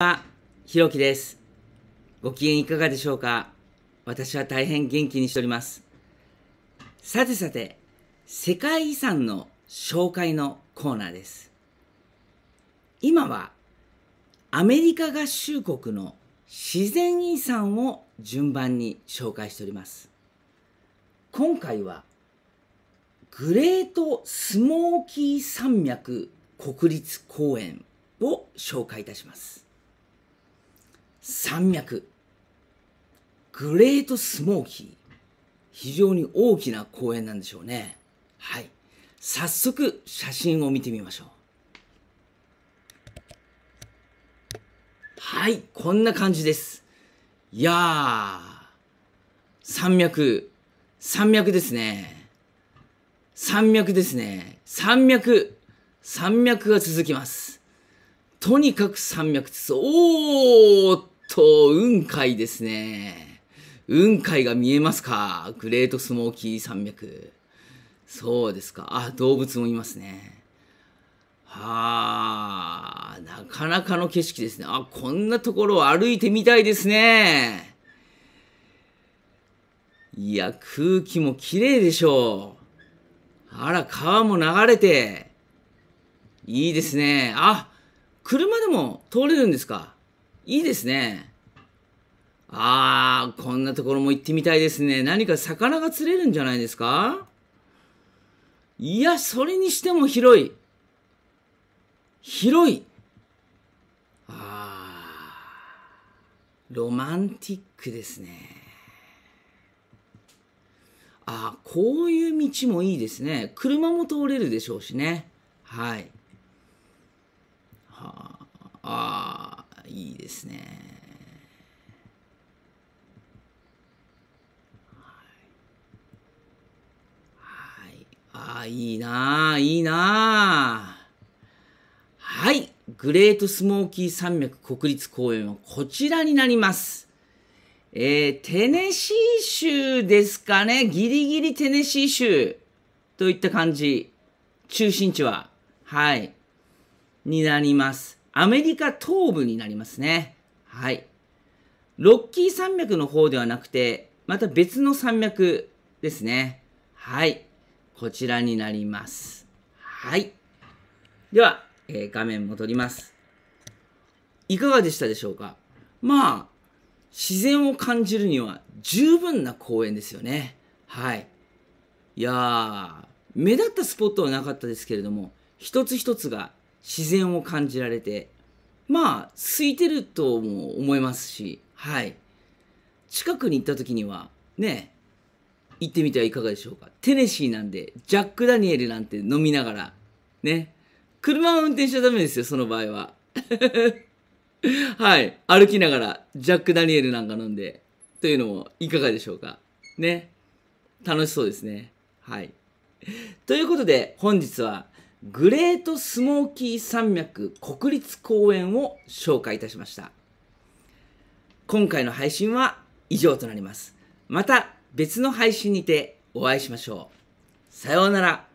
は、ひろきです。ご機嫌いかがでしょうか私は大変元気にしております。さてさて、世界遺産の紹介のコーナーです。今は、アメリカ合衆国の自然遺産を順番に紹介しております。今回は、グレートスモーキー山脈国立公園を紹介いたします。山脈グレートスモーキー非常に大きな公園なんでしょうねはい早速写真を見てみましょうはいこんな感じですいや山脈山脈ですね山脈ですね山脈山脈が続きますとにかく山脈ですおーっと、雲海ですね。雲海が見えますかグレートスモーキー山脈。そうですか。あ、動物もいますね。はあ、なかなかの景色ですね。あ、こんなところを歩いてみたいですね。いや、空気も綺麗でしょう。あら、川も流れて。いいですね。あ、車でも通れるんですかいいですね。ああ、こんなところも行ってみたいですね。何か魚が釣れるんじゃないですかいや、それにしても広い。広い。ああ、ロマンティックですね。ああ、こういう道もいいですね。車も通れるでしょうしね。はい。はあ。あいいですね。はい。ああ、いいないいなはい。グレートスモーキー山脈国立公園はこちらになります。えー、テネシー州ですかね。ギリギリテネシー州といった感じ。中心地は。はい。になります。アメリカ東部になりますね。はい。ロッキー山脈の方ではなくて、また別の山脈ですね。はい。こちらになります。はい。では、えー、画面戻ります。いかがでしたでしょうかまあ、自然を感じるには十分な公園ですよね。はい。いやー、目立ったスポットはなかったですけれども、一つ一つが自然を感じられて、まあ、空いてるとも思いますし、はい。近くに行った時には、ね、行ってみてはいかがでしょうか。テネシーなんで、ジャック・ダニエルなんて飲みながら、ね。車を運転しちゃダメですよ、その場合は。はい。歩きながら、ジャック・ダニエルなんか飲んで、というのもいかがでしょうか。ね。楽しそうですね。はい。ということで、本日は、グレートスモーキー山脈国立公園を紹介いたしました。今回の配信は以上となります。また別の配信にてお会いしましょう。さようなら。